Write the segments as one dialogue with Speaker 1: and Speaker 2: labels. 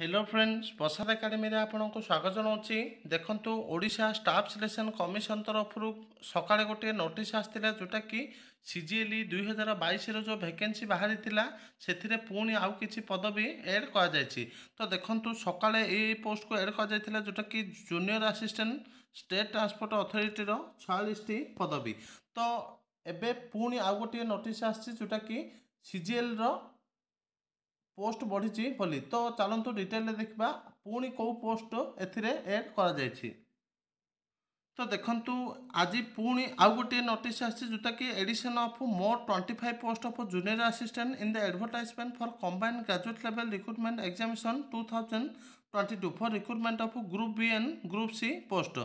Speaker 1: hello friends ପ୍ରସାଦ ଏକାଡେମୀରେ ଆପଣଙ୍କୁ ସ୍ୱାଗତ ଜଣାଉଛି ଦେଖନ୍ତୁ ଓଡ଼ିଶା ଷ୍ଟାଫ୍ ସିଲେକ୍ସନ୍ କମିଶନ ତରଫରୁ ସକାଳେ ଗୋଟିଏ ନୋଟିସ୍ ଆସିଥିଲା ଯେଉଁଟାକି ସି ଜି ଏଲ୍ ଇ ଦୁଇହଜାର ବାଇଶର ଯେଉଁ ଭେକେନ୍ସି ବାହାରିଥିଲା ସେଥିରେ ପୁଣି ଆଉ କିଛି ପଦବୀ ଏଡ଼୍ କରାଯାଇଛି ତ ଦେଖନ୍ତୁ ସକାଳେ ଏଇ ପୋଷ୍ଟକୁ ଏଡ଼୍ କରାଯାଇଥିଲା ଯେଉଁଟାକି ଜୁନିୟର ଆସିଷ୍ଟାଣ୍ଟ ଷ୍ଟେଟ୍ ଟ୍ରାନ୍ସପୋର୍ଟ ଅଥରିଟିର ଛୟାଳିଶଟି ପଦବୀ ତ ଏବେ ପୁଣି ଆଉ ଗୋଟିଏ ନୋଟିସ୍ ଆସିଛି ଯେଉଁଟାକି ସିଜିଏଲ୍ର পোস্ট বଢ଼িଛି ବୋଲି ତ ଚାଲନ୍ତୁ ଡିଟେଲରେ ଦେଖିବା ପୁଣି କେଉଁ ପୋଷ୍ଟ ଏଥିରେ ଏଡ଼୍ କରାଯାଇଛି ତ ଦେଖନ୍ତୁ ଆଜି ପୁଣି ଆଉ ଗୋଟିଏ ନୋଟିସ୍ ଆସିଛି ଯେଉଁଟାକି addition of more twenty five post of junior assistant in the advertisement for combine graduate level recruitment examination two thousand twenty two for recruitment of group B and group C post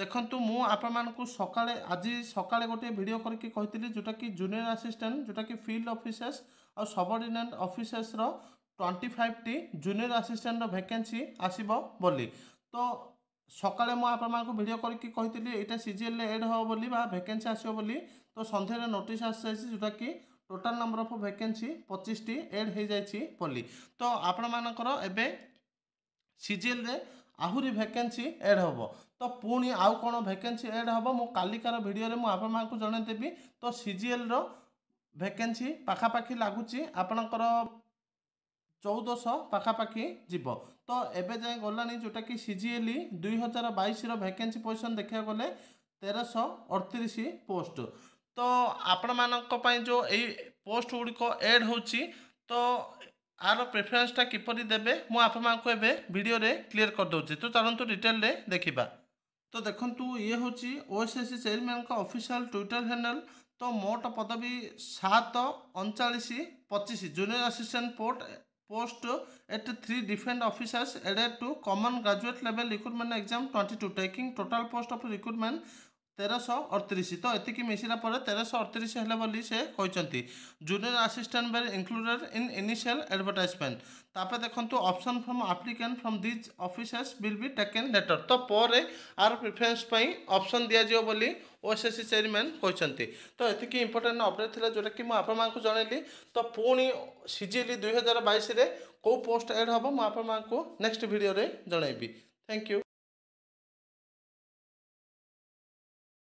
Speaker 1: ଦେଖନ୍ତୁ ମୁଁ ଆପଣମାନଙ୍କୁ ସକାଳେ ଆଜି ସକାଳେ ଗୋଟିଏ video କରିକି କହିଥିଲି ଯେଉଁଟାକି ଜୁନିୟର ଆସିଷ୍ଟାଣ୍ଟ ଯେଉଁଟାକି ଫିଲ୍ଡ ଅଫିସର୍ସ ଆଉ ସବର୍ଡିନେଟ୍ ଅଫିସର୍ସର ଟ୍ୱେଣ୍ଟି ଫାଇଭଟି ଜୁନିୟର ଆସିଷ୍ଟାଣ୍ଟର ଭେକେନ୍ସି ଆସିବ ବୋଲି ତ ସକାଳେ ମୁଁ ଆପଣମାନଙ୍କୁ ଭିଡ଼ିଓ କରିକି କହିଥିଲି ଏଇଟା ସିଜିଏଲ୍ରେ ଏଡ଼୍ ହେବ ବୋଲି ବା ଭେକେନ୍ସି ଆସିବ ବୋଲି ତ ସନ୍ଧ୍ୟାରେ ନୋଟିସ୍ ଆସିଯାଇଛି ଯେଉଁଟାକି ଟୋଟାଲ୍ ନମ୍ବର ଅଫ୍ ଭେକେନ୍ସି ପଚିଶଟି ଏଡ଼୍ ହୋଇଯାଇଛି ବୋଲି ତ ଆପଣମାନଙ୍କର ଏବେ ସିଜିଏଲ୍ରେ ଆହୁରି ଭେକେନ୍ସି ଏଡ଼୍ ହେବ ତ ପୁଣି ଆଉ କ'ଣ ଭେକେନ୍ସି ଏଡ଼୍ ହେବ ମୁଁ କାଲିକାର ଭିଡ଼ିଓରେ ମୁଁ ଆପଣମାନଙ୍କୁ ଜଣାଇଦେବି ତ ସିଜିଏଲ୍ର ଭେକେନ୍ସି ପାଖାପାଖି ଲାଗୁଛି ଆପଣଙ୍କର ଚଉଦଶହ ପାଖାପାଖି ଯିବ ତ ଏବେ ଯାଏଁ ଗଲାଣି ଯେଉଁଟାକି ସିଜିଏଲି ଦୁଇ ହଜାର ବାଇଶର ଭେକେନ୍ସି ପୋଜିସନ୍ ଦେଖିବାକୁ ଗଲେ ତେରଶହ ଅଠତିରିଶ ପୋଷ୍ଟ ତ ଆପଣମାନଙ୍କ ପାଇଁ ଯେଉଁ ଏଇ ପୋଷ୍ଟ ଗୁଡ଼ିକ ଏଡ଼୍ ହେଉଛି ତ ଆର ପ୍ରିଫରେନ୍ସଟା କିପରି ଦେବେ ମୁଁ ଆପଣମାନଙ୍କୁ ଏବେ ଭିଡ଼ିଓରେ କ୍ଲିଅର୍ କରିଦେଉଛି ତ ଚାଲନ୍ତୁ ଡିଟେଲରେ ଦେଖିବା ତ ଦେଖନ୍ତୁ ଇଏ ହେଉଛି ଓଏସ୍ଏସ୍ସି ଚେୟାରମ୍ୟାନ୍ଙ୍କ ଅଫିସିଆଲ୍ ଟ୍ୱିଟର ହ୍ୟାଣ୍ଡେଲ୍ ତ ମୋଟ ପଦବୀ ସାତ ଅଣଚାଳିଶ ପଚିଶ junior assistant port post at three different officers added to common graduate level recruitment exam twenty two taking total post of recruitment তেরশহ অড়তিশ তো এতিকি মিশিলা পরে তেরশহ অড়তিশ হলে বলে সে কিন্তু জুনিয়র আসিষ্টাট বের ইনক্লুডেড ইন ইনিশিয়াল আডভর্টাইজমেন্ট তাপরে দেখুন option from applicant from these offices will be taken later তো পরে আর প্রিফরেন্স পাই অপসন দিয়াযিব বলে ওএসএসসি চেয়ারম্যান কিন্তু তো এতিকি ইম্পর্টাট অপডেট লা যেটা কি আপনার জনাইলি তো পুঁ সিজিএল দুই হাজার বাইশে কেউ পোস্ট এড হব মু আপনার নেক্সট ভিডিওরে জনাইবি থ্যাংক ইউ